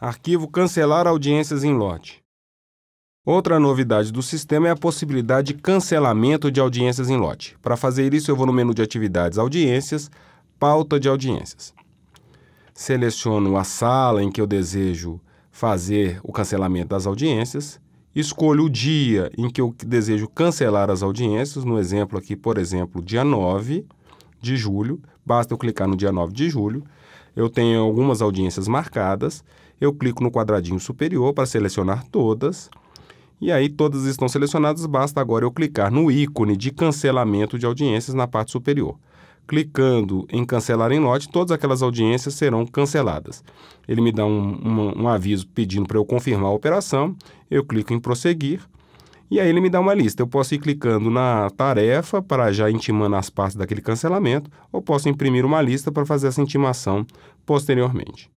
Arquivo cancelar audiências em lote. Outra novidade do sistema é a possibilidade de cancelamento de audiências em lote. Para fazer isso, eu vou no menu de atividades audiências, pauta de audiências. Seleciono a sala em que eu desejo fazer o cancelamento das audiências, escolho o dia em que eu desejo cancelar as audiências, no exemplo aqui, por exemplo, dia 9 de julho, basta eu clicar no dia 9 de julho, eu tenho algumas audiências marcadas, eu clico no quadradinho superior para selecionar todas, e aí todas estão selecionadas, basta agora eu clicar no ícone de cancelamento de audiências na parte superior. Clicando em cancelar em lote, todas aquelas audiências serão canceladas. Ele me dá um, um, um aviso pedindo para eu confirmar a operação, eu clico em prosseguir, e aí ele me dá uma lista. Eu posso ir clicando na tarefa para já intimando as partes daquele cancelamento, ou posso imprimir uma lista para fazer essa intimação posteriormente.